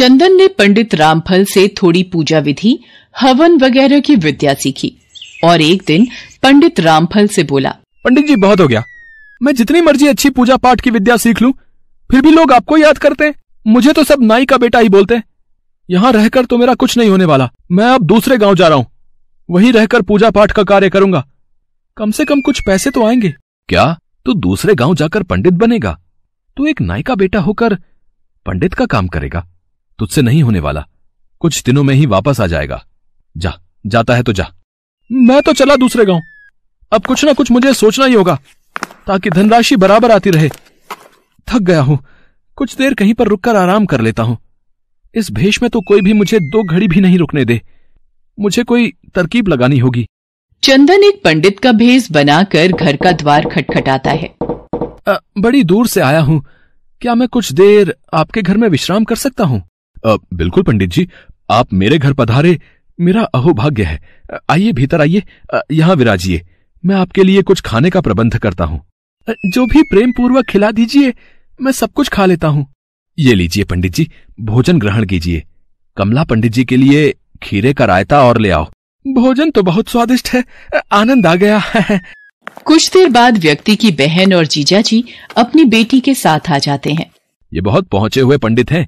चंदन ने पंडित रामफल से थोड़ी पूजा विधि हवन वगैरह की विद्या सीखी और एक दिन पंडित रामफल से बोला पंडित जी बहुत हो गया मैं जितनी मर्जी अच्छी पूजा पाठ की विद्या सीख लूं फिर भी लोग आपको याद करते हैं मुझे तो सब नाई का बेटा ही बोलते हैं यहाँ रहकर तो मेरा कुछ नहीं होने वाला मैं अब दूसरे गांव जा रहा हूँ वहीं रहकर पूजा पाठ का कार्य करूंगा कम से कम कुछ पैसे तो आएंगे क्या तू तो दूसरे गांव जाकर पंडित बनेगा तू एक नाई का बेटा होकर पंडित का काम करेगा तुझसे नहीं होने वाला कुछ दिनों में ही वापस आ जाएगा जा जाता है तो जा मैं तो चला दूसरे गांव अब कुछ ना कुछ मुझे सोचना ही होगा ताकि धनराशि बराबर आती रहे थक गया हूं कुछ देर कहीं पर रुककर आराम कर लेता हूं इस भेष में तो कोई भी मुझे दो घड़ी भी नहीं रुकने दे मुझे कोई तरकीब लगानी होगी चंदन एक पंडित का भेष बनाकर घर का द्वार खटखटाता है आ, बड़ी दूर से आया हूँ क्या मैं कुछ देर आपके घर में विश्राम कर सकता हूँ आ, बिल्कुल पंडित जी आप मेरे घर पधारे मेरा अहोभाग्य है आइए भीतर आइए यहाँ विराजिए मैं आपके लिए कुछ खाने का प्रबंध करता हूँ जो भी प्रेम पूर्वक खिला दीजिए मैं सब कुछ खा लेता हूँ ये लीजिए पंडित जी भोजन ग्रहण कीजिए कमला पंडित जी के लिए खीरे का रायता और ले आओ भोजन तो बहुत स्वादिष्ट है आनंद आ गया है कुछ देर बाद व्यक्ति की बहन और जीजा जी अपनी बेटी के साथ आ जाते हैं ये बहुत पहुँचे हुए पंडित हैं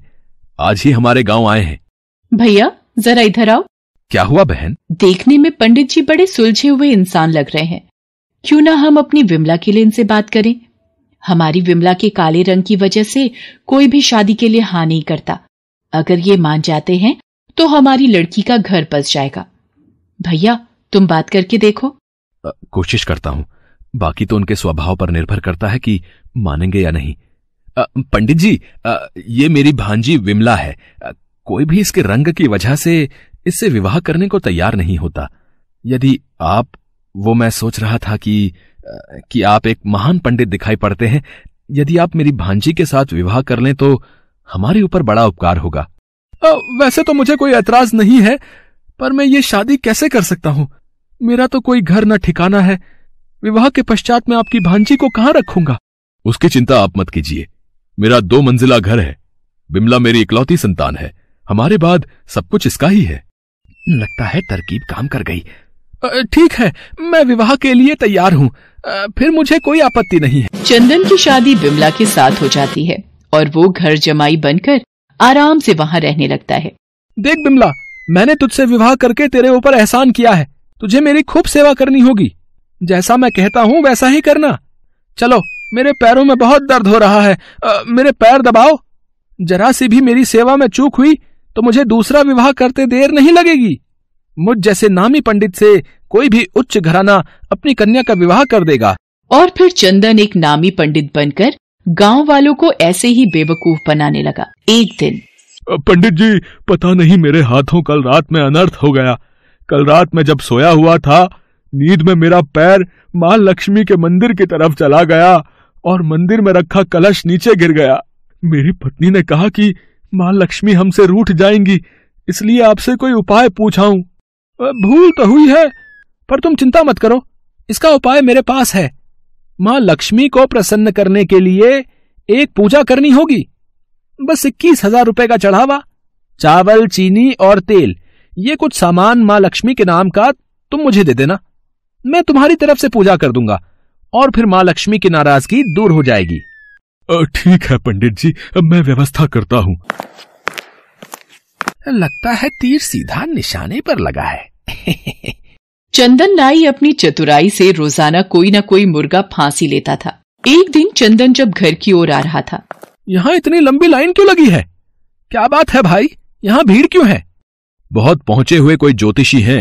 आज ही हमारे गांव आए हैं भैया जरा इधर आओ क्या हुआ बहन देखने में पंडित जी बड़े सुलझे हुए इंसान लग रहे हैं क्यों ना हम अपनी विमला के लिए इनसे बात करें हमारी विमला के काले रंग की वजह से कोई भी शादी के लिए हाँ नहीं करता अगर ये मान जाते हैं तो हमारी लड़की का घर बस जाएगा भैया तुम बात करके देखो कोशिश करता हूँ बाकी तो उनके स्वभाव पर निर्भर करता है कि मानेंगे या नहीं पंडित जी ये मेरी भांजी विमला है कोई भी इसके रंग की वजह से इससे विवाह करने को तैयार नहीं होता यदि आप वो मैं सोच रहा था कि कि आप एक महान पंडित दिखाई पड़ते हैं यदि आप मेरी भांजी के साथ विवाह कर लें तो हमारे ऊपर बड़ा उपकार होगा आ, वैसे तो मुझे कोई ऐतराज नहीं है पर मैं ये शादी कैसे कर सकता हूँ मेरा तो कोई घर न ठिकाना है विवाह के पश्चात मैं आपकी भांजी को कहाँ रखूंगा उसकी चिंता आप मत कीजिए मेरा दो मंजिला घर है बिमला मेरी इकलौती संतान है हमारे बाद सब कुछ इसका ही है लगता है तरकीब काम कर गई ठीक है मैं विवाह के लिए तैयार हूँ फिर मुझे कोई आपत्ति नहीं है चंदन की शादी बिमला के साथ हो जाती है और वो घर जमाई बनकर आराम से वहाँ रहने लगता है देख बिमला मैंने तुझसे विवाह करके तेरे ऊपर एहसान किया है तुझे मेरी खूब सेवा करनी होगी जैसा मैं कहता हूँ वैसा ही करना चलो मेरे पैरों में बहुत दर्द हो रहा है आ, मेरे पैर दबाओ जरा सी भी मेरी सेवा में चूक हुई तो मुझे दूसरा विवाह करते देर नहीं लगेगी मुझ जैसे नामी पंडित से कोई भी उच्च घराना अपनी कन्या का विवाह कर देगा और फिर चंदन एक नामी पंडित बनकर गांव वालों को ऐसे ही बेवकूफ बनाने लगा एक दिन पंडित जी पता नहीं मेरे हाथों कल रात में अनर्थ हो गया कल रात में जब सोया हुआ था नींद में मेरा पैर माँ लक्ष्मी के मंदिर की तरफ चला गया और मंदिर में रखा कलश नीचे गिर गया मेरी पत्नी ने कहा कि माँ लक्ष्मी हमसे रूठ जाएंगी इसलिए आपसे कोई उपाय पूछा हूं भूल तो हुई है पर तुम चिंता मत करो इसका उपाय मेरे पास है माँ लक्ष्मी को प्रसन्न करने के लिए एक पूजा करनी होगी बस इक्कीस हजार रुपए का चढ़ावा चावल चीनी और तेल ये कुछ सामान माँ लक्ष्मी के नाम का तुम मुझे दे देना मैं तुम्हारी तरफ से पूजा कर दूंगा और फिर माँ लक्ष्मी की नाराजगी दूर हो जाएगी ठीक है पंडित जी अब मैं व्यवस्था करता हूँ लगता है तीर सीधा निशाने पर लगा है चंदन नाई अपनी चतुराई से रोजाना कोई ना कोई मुर्गा फांसी लेता था एक दिन चंदन जब घर की ओर आ रहा था यहाँ इतनी लंबी लाइन क्यों लगी है क्या बात है भाई यहाँ भीड़ क्यों है बहुत पहुँचे हुए कोई ज्योतिषी हैं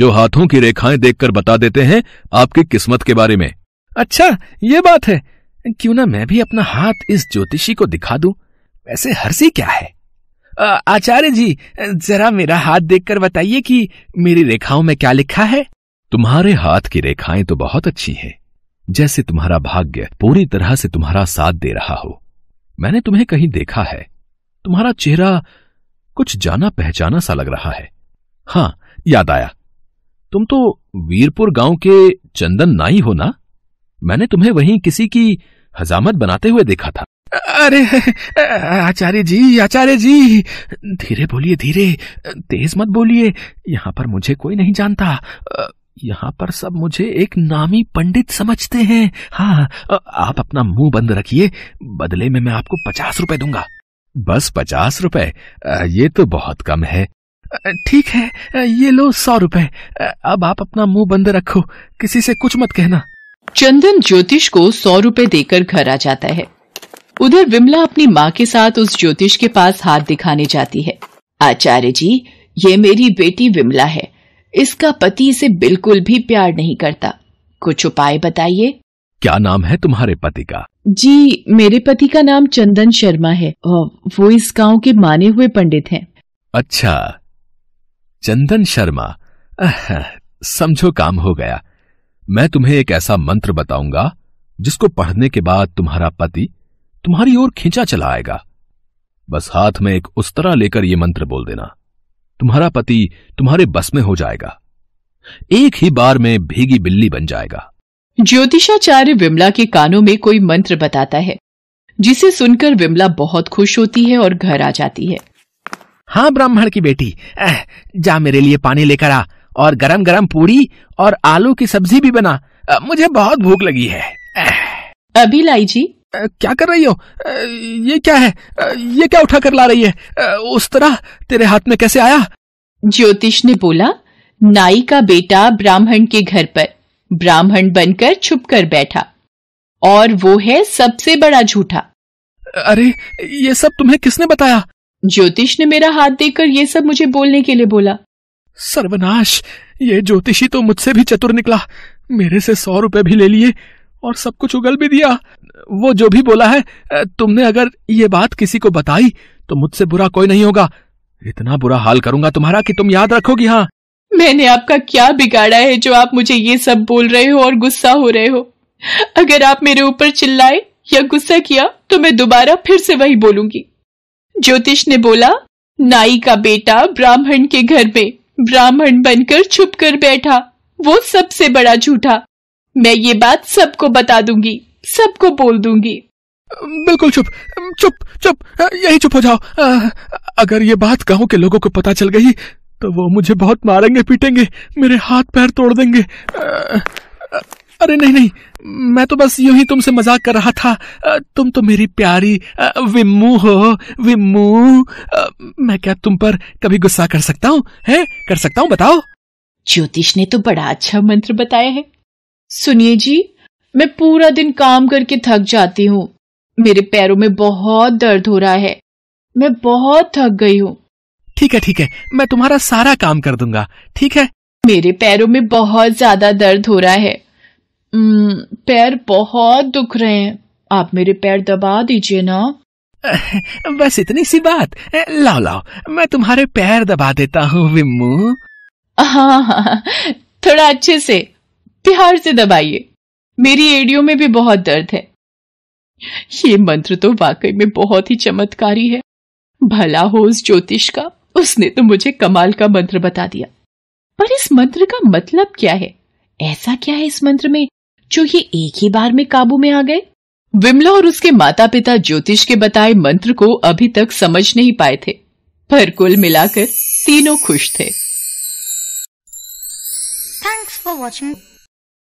जो हाथों की रेखाएं देखकर बता देते हैं आपकी किस्मत के बारे में अच्छा ये बात है क्यों ना मैं भी अपना हाथ इस ज्योतिषी को दिखा दूं वैसे हर्षी क्या है आचार्य जी जरा मेरा हाथ देखकर बताइए कि मेरी रेखाओं में क्या लिखा है तुम्हारे हाथ की रेखाएं तो बहुत अच्छी हैं जैसे तुम्हारा भाग्य पूरी तरह से तुम्हारा साथ दे रहा हो मैंने तुम्हें कहीं देखा है तुम्हारा चेहरा कुछ जाना पहचाना सा लग रहा है हाँ याद आया तुम तो वीरपुर गांव के चंदन नाई हो ना मैंने तुम्हें वहीं किसी की हजामत बनाते हुए देखा था अरे आचार्य जी आचार्य जी धीरे बोलिए धीरे तेज मत बोलिए यहाँ पर मुझे कोई नहीं जानता यहाँ पर सब मुझे एक नामी पंडित समझते हैं हाँ आप अपना मुंह बंद रखिए बदले में मैं आपको पचास रुपए दूंगा बस पचास रुपए ये तो बहुत कम है ठीक है ये लो सौ रुपए अब आप अपना मुंह बंद रखो किसी से कुछ मत कहना चंदन ज्योतिष को सौ रुपए देकर घर आ जाता है उधर विमला अपनी माँ के साथ उस ज्योतिष के पास हाथ दिखाने जाती है आचार्य जी ये मेरी बेटी विमला है इसका पति इसे बिल्कुल भी प्यार नहीं करता कुछ उपाय बताइए क्या नाम है तुम्हारे पति का जी मेरे पति का नाम चंदन शर्मा है वो इस गांव के माने हुए पंडित हैं। अच्छा चंदन शर्मा समझो काम हो गया मैं तुम्हें एक ऐसा मंत्र बताऊंगा जिसको पढ़ने के बाद तुम्हारा पति तुम्हारी ओर खींचा चला आएगा बस हाथ में एक उस्तरा लेकर यह मंत्र बोल देना तुम्हारा पति तुम्हारे बस में हो जाएगा एक ही बार में भीगी बिल्ली बन जाएगा ज्योतिषाचार्य विमला के कानों में कोई मंत्र बताता है जिसे सुनकर विमला बहुत खुश होती है और घर आ जाती है हाँ ब्राह्मण की बेटी जा मेरे लिए पानी लेकर आ और गरम गरम पूरी और आलू की सब्जी भी बना मुझे बहुत भूख लगी है अभी लाई जी क्या कर रही हो ये क्या है ये क्या उठा कर ला रही है उस तरह तेरे हाथ में कैसे आया ज्योतिष ने बोला नाई का बेटा ब्राह्मण के घर पर ब्राह्मण बनकर छुप कर बैठा और वो है सबसे बड़ा झूठा अरे ये सब तुम्हें किसने बताया ज्योतिष ने मेरा हाथ देकर ये सब मुझे बोलने के लिए बोला सर्वनाश ये ज्योतिषी तो मुझसे भी चतुर निकला मेरे से सौ रुपए भी ले लिए और सब कुछ उगल भी दिया वो जो भी बोला है तुमने अगर ये बात किसी को बताई तो मुझसे बुरा कोई नहीं होगा इतना बुरा हाल करूंगा तुम्हारा कि तुम याद रखोगी हाँ मैंने आपका क्या बिगाड़ा है जो आप मुझे ये सब बोल रहे हो और गुस्सा हो रहे हो अगर आप मेरे ऊपर चिल्लाए या गुस्सा किया तो मैं दोबारा फिर से वही बोलूंगी ज्योतिष ने बोला नाई का बेटा ब्राह्मण के घर में ब्राह्मण बनकर छुप कर बैठा वो सबसे बड़ा झूठा मैं ये बात सबको बता दूंगी सबको बोल दूंगी बिल्कुल चुप चुप चुप यही चुप हो जाओ आ, अगर ये बात गाँव के लोगों को पता चल गई तो वो मुझे बहुत मारेंगे पीटेंगे मेरे हाथ पैर तोड़ देंगे आ, आ, अरे नहीं नहीं मैं तो बस यूं ही तुमसे मजाक कर रहा था तुम तो मेरी प्यारी विम्मू हो विम्मू मैं क्या तुम पर कभी गुस्सा कर सकता हूँ है कर सकता हूँ बताओ ज्योतिष ने तो बड़ा अच्छा मंत्र बताया है सुनिए जी मैं पूरा दिन काम करके थक जाती हूँ मेरे पैरों में बहुत दर्द हो रहा है मैं बहुत थक गई हूँ ठीक है ठीक है मैं तुम्हारा सारा काम कर दूंगा ठीक है मेरे पैरों में बहुत ज्यादा दर्द हो रहा है हम्म, पैर बहुत दुख रहे हैं आप मेरे पैर दबा दीजिए ना बस इतनी सी बात लाओ लाओ मैं तुम्हारे पैर दबा देता हूँ विमू हाँ, हाँ हाँ थोड़ा अच्छे से प्यार से दबाइए मेरी एडियो में भी बहुत दर्द है ये मंत्र तो वाकई में बहुत ही चमत्कारी है भला हो उस ज्योतिष का उसने तो मुझे कमाल का मंत्र बता दिया पर इस मंत्र का मतलब क्या है ऐसा क्या है इस मंत्र में जो ये एक ही बार में काबू में आ गए विमला और उसके माता पिता ज्योतिष के बताए मंत्र को अभी तक समझ नहीं पाए थे पर कुल मिलाकर तीनों खुश थे थैंक्स फॉर वॉचिंग